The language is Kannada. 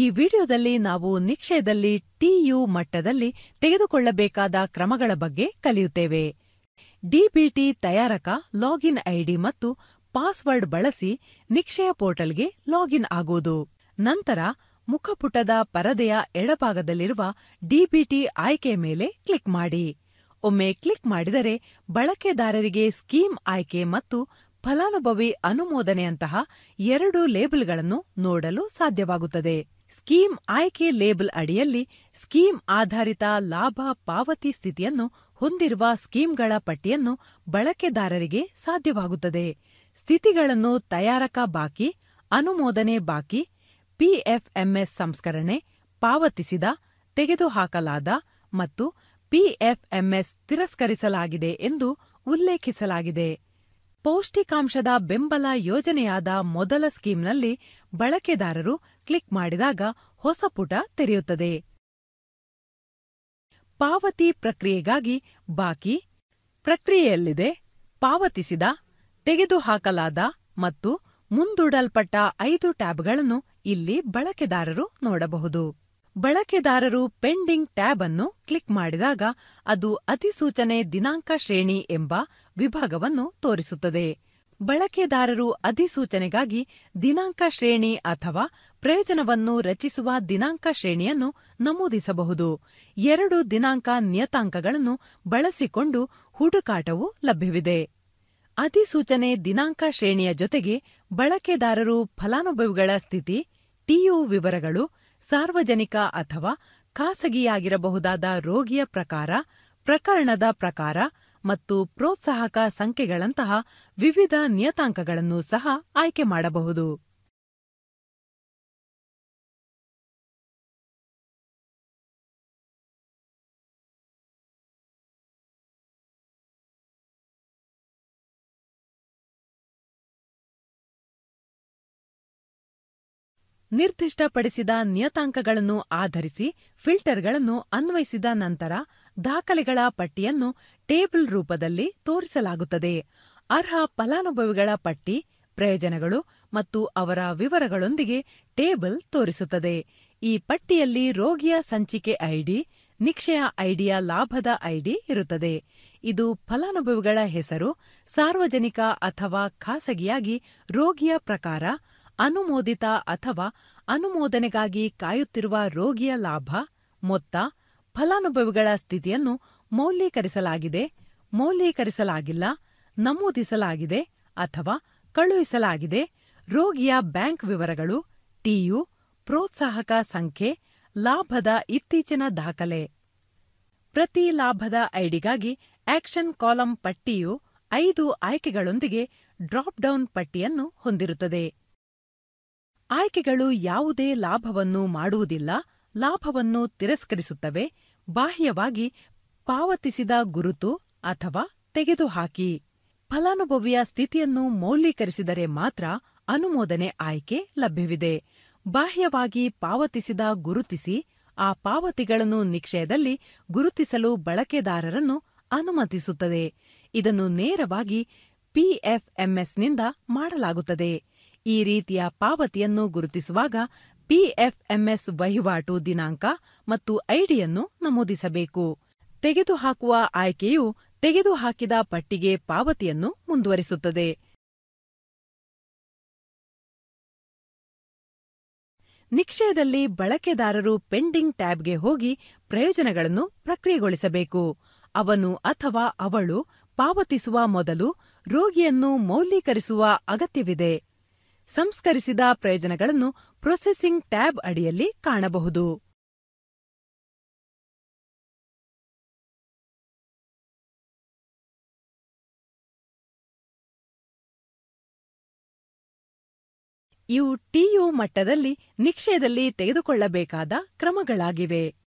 ಈ ವಿಡಿಯೋದಲ್ಲಿ ನಾವು ನಿಕ್ಷಯದಲ್ಲಿ ಟಿಯು ಮಟ್ಟದಲ್ಲಿ ತೆಗೆದುಕೊಳ್ಳಬೇಕಾದ ಕ್ರಮಗಳ ಬಗ್ಗೆ ಕಲಿಯುತ್ತೇವೆ ಡಿಬಿಟಿ ತಯಾರಕ ಲಾಗಿನ್ ಐಡಿ ಮತ್ತು ಪಾಸ್ವರ್ಡ್ ಬಳಸಿ ನಿಕ್ಷಯ ಪೋರ್ಟಲ್ಗೆ ಲಾಗಿನ್ ಆಗುವುದು ನಂತರ ಮುಖಪುಟದ ಪರದೆಯ ಎಡಭಾಗದಲ್ಲಿರುವ ಡಿಬಿಟಿ ಆಯ್ಕೆ ಮೇಲೆ ಕ್ಲಿಕ್ ಮಾಡಿ ಒಮ್ಮೆ ಕ್ಲಿಕ್ ಮಾಡಿದರೆ ಬಳಕೆದಾರರಿಗೆ ಸ್ಕೀಮ್ ಆಯ್ಕೆ ಮತ್ತು ಫಲಾನುಭವಿ ಅನುಮೋದನೆಯಂತಹ ಎರಡು ಲೇಬಲ್ಗಳನ್ನು ನೋಡಲು ಸಾಧ್ಯವಾಗುತ್ತದೆ ಸ್ಕೀಮ್ ಆಯ್ಕೆ ಲೇಬಲ್ ಅಡಿಯಲ್ಲಿ ಸ್ಕೀಮ್ ಆಧಾರಿತ ಲಾಭ ಪಾವತಿ ಸ್ಥಿತಿಯನ್ನು ಹೊಂದಿರುವ ಸ್ಕೀಮ್ಗಳ ಪಟ್ಟಿಯನ್ನು ಬಳಕೆದಾರರಿಗೆ ಸಾಧ್ಯವಾಗುತ್ತದೆ ಸ್ಥಿತಿಗಳನ್ನು ತಯಾರಕ ಬಾಕಿ ಅನುಮೋದನೆ ಬಾಕಿ ಪಿಎಫ್ಎಂಎಸ್ ಸಂಸ್ಕರಣೆ ಪಾವತಿಸಿದ ತೆಗೆದುಹಾಕಲಾದ ಮತ್ತು ಪಿಎಫ್ಎಂಎಸ್ ತಿರಸ್ಕರಿಸಲಾಗಿದೆ ಎಂದು ಉಲ್ಲೇಖಿಸಲಾಗಿದೆ ಪೌಷ್ಟಿಕಾಂಶದ ಬೆಂಬಲ ಯೋಜನೆಯಾದ ಮೊದಲ ಸ್ಕೀಮ್ನಲ್ಲಿ ಬಳಕೆದಾರರು ಕ್ಲಿಕ್ ಮಾಡಿದಾಗ ಹೊಸ ಪುಟ ತೆರೆಯುತ್ತದೆ ಪಾವತಿ ಪ್ರಕ್ರಿಯೆಗಾಗಿ ಬಾಕಿ ಪ್ರಕ್ರಿಯೆಯಲ್ಲಿದೆ ಪಾವತಿಸಿದ ತೆಗೆದುಹಾಕಲಾದ ಮತ್ತು ಮುಂದೂಡಲ್ಪಟ್ಟ ಐದು ಟ್ಯಾಬ್ಗಳನ್ನು ಇಲ್ಲಿ ಬಳಕೆದಾರರು ನೋಡಬಹುದು ಬಳಕೆದಾರರು ಪೆಂಡಿಂಗ್ ಟ್ಯಾಬ್ ಅನ್ನು ಕ್ಲಿಕ್ ಮಾಡಿದಾಗ ಅದು ಅಧಿಸೂಚನೆ ದಿನಾಂಕ ಶ್ರೇಣಿ ಎಂಬ ವಿಭಾಗವನ್ನು ತೋರಿಸುತ್ತದೆ ಬಳಕೆದಾರರು ಅಧಿಸೂಚನೆಗಾಗಿ ದಿನಾಂಕ ಶ್ರೇಣಿ ಅಥವಾ ಪ್ರಯೋಜನವನ್ನು ರಚಿಸುವ ದಿನಾಂಕ ಶ್ರೇಣಿಯನ್ನು ನಮೂದಿಸಬಹುದು ಎರಡು ದಿನಾಂಕ ನಿಯತಾಂಕಗಳನ್ನು ಬಳಸಿಕೊಂಡು ಹುಡುಕಾಟವು ಲಭ್ಯವಿದೆ ಅಧಿಸೂಚನೆ ದಿನಾಂಕ ಶ್ರೇಣಿಯ ಜೊತೆಗೆ ಬಳಕೆದಾರರು ಫಲಾನುಭವಿಗಳ ಸ್ಥಿತಿ ಟಿಯು ವಿವರಗಳು ಸಾರ್ವಜನಿಕ ಅಥವಾ ಖಾಸಗಿಯಾಗಿರಬಹುದಾದ ರೋಗಿಯ ಪ್ರಕಾರ ಪ್ರಕರಣದ ಪ್ರಕಾರ ಮತ್ತು ಪ್ರೋತ್ಸಾಹಕ ಸಂಖ್ಯೆಗಳಂತಹ ವಿವಿಧ ನಿಯತಾಂಕಗಳನ್ನು ಸಹ ಆಯ್ಕೆ ಮಾಡಬಹುದು ನಿರ್ದಿಷ್ಟಪಡಿಸಿದ ನಿಯತಾಂಕಗಳನ್ನು ಆಧರಿಸಿ ಫಿಲ್ಟರ್ಗಳನ್ನು ಅನ್ವಯಿಸಿದ ನಂತರ ದಾಖಲೆಗಳ ಪಟ್ಟಿಯನ್ನು ಟೇಬಲ್ ರೂಪದಲ್ಲಿ ತೋರಿಸಲಾಗುತ್ತದೆ ಅರ್ಹ ಫಲಾನುಭವಿಗಳ ಪಟ್ಟಿ ಪ್ರಯೋಜನಗಳು ಮತ್ತು ಅವರ ವಿವರಗಳೊಂದಿಗೆ ಟೇಬಲ್ ತೋರಿಸುತ್ತದೆ ಈ ಪಟ್ಟಿಯಲ್ಲಿ ರೋಗಿಯ ಸಂಚಿಕೆ ಐಡಿ ನಿಕ್ಷಯ ಐಡಿಯ ಲಾಭದ ಐಡಿ ಇರುತ್ತದೆ ಇದು ಫಲಾನುಭವಿಗಳ ಹೆಸರು ಸಾರ್ವಜನಿಕ ಅಥವಾ ಖಾಸಗಿಯಾಗಿ ರೋಗಿಯ ಪ್ರಕಾರ ಅನುಮೋದಿತ ಅಥವಾ ಅನುಮೋದನೆಗಾಗಿ ಕಾಯುತ್ತಿರುವ ರೋಗಿಯ ಲಾಭ ಮೊತ್ತ ಫಲಾನುಭವಿಗಳ ಸ್ಥಿತಿಯನ್ನು ಮೌಲ್ಯೀಕರಿಸಲಾಗಿದೆ ಮೌಲ್ಯೀಕರಿಸಲಾಗಿಲ್ಲ ನಮೂದಿಸಲಾಗಿದೆ ಅಥವಾ ಕಳುಹಿಸಲಾಗಿದೆ ರೋಗಿಯ ಬ್ಯಾಂಕ್ ವಿವರಗಳು ಟಿಯು ಪ್ರೋತ್ಸಾಹಕ ಸಂಖ್ಯೆ ಲಾಭದ ಇತ್ತೀಚಿನ ದಾಖಲೆ ಪ್ರತಿ ಲಾಭದ ಐಡಿಗಾಗಿ ಆಕ್ಷನ್ ಕಾಲಂ ಪಟ್ಟಿಯು ಐದು ಆಯ್ಕೆಗಳೊಂದಿಗೆ ಡ್ರಾಪ್ ಡೌನ್ ಪಟ್ಟಿಯನ್ನು ಹೊಂದಿರುತ್ತದೆ ಆಯ್ಕೆಗಳು ಯಾವುದೇ ಲಾಭವನ್ನು ಮಾಡುವುದಿಲ್ಲ ಲಾಭವನ್ನು ತಿರಸ್ಕರಿಸುತ್ತವೆ ಬಾಹ್ಯವಾಗಿ ಪಾವತಿಸಿದ ಗುರುತು ಅಥವಾ ತೆಗೆದುಹಾಕಿ ಫಲಾನುಭವಿಯ ಸ್ಥಿತಿಯನ್ನು ಮೌಲ್ಯೀಕರಿಸಿದರೆ ಮಾತ್ರ ಅನುಮೋದನೆ ಆಯ್ಕೆ ಲಭ್ಯವಿದೆ ಬಾಹ್ಯವಾಗಿ ಪಾವತಿಸಿದ ಗುರುತಿಸಿ ಆ ಪಾವತಿಗಳನ್ನು ನಿಕ್ಷಯದಲ್ಲಿ ಗುರುತಿಸಲು ಬಳಕೆದಾರರನ್ನು ಅನುಮತಿಸುತ್ತದೆ ಇದನ್ನು ನೇರವಾಗಿ ಪಿಎಫ್ಎಂಎಸ್ನಿಂದ ಮಾಡಲಾಗುತ್ತದೆ ಈ ರೀತಿಯ ಪಾವತಿಯನ್ನು ಗುರುತಿಸುವಾಗ ಪಿಎಫ್ಎಂಎಸ್ ವಹಿವಾಟು ದಿನಾಂಕ ಮತ್ತು ಐಡಿಯನ್ನು ನಮೂದಿಸಬೇಕು ತೆಗೆದುಹಾಕುವ ಆಯ್ಕೆಯು ತೆಗೆದುಹಾಕಿದ ಪಟ್ಟಿಗೆ ಪಾವತಿಯನ್ನು ಮುಂದುವರಿಸುತ್ತದೆ ನಿಕ್ಷಯದಲ್ಲಿ ಬಳಕೆದಾರರು ಪೆಂಡಿಂಗ್ ಟ್ಯಾಬ್ಗೆ ಹೋಗಿ ಪ್ರಯೋಜನಗಳನ್ನು ಪ್ರಕ್ರಿಯೆಗೊಳಿಸಬೇಕು ಅವನು ಅಥವಾ ಅವಳು ಪಾವತಿಸುವ ಮೊದಲು ರೋಗಿಯನ್ನು ಮೌಲ್ಯೀಕರಿಸುವ ಅಗತ್ಯವಿದೆ ಸಂಸ್ಕರಿಸಿದ ಪ್ರಯೋಜನಗಳನ್ನು ಪ್ರೊಸೆಸಿಂಗ್ ಟ್ಯಾಬ್ ಅಡಿಯಲ್ಲಿ ಕಾಣಬಹುದು ಇವು ಟಿಯು ಮಟ್ಟದಲ್ಲಿ ನಿಕ್ಷಯದಲ್ಲಿ ತೆಗೆದುಕೊಳ್ಳಬೇಕಾದ ಕ್ರಮಗಳಾಗಿವೆ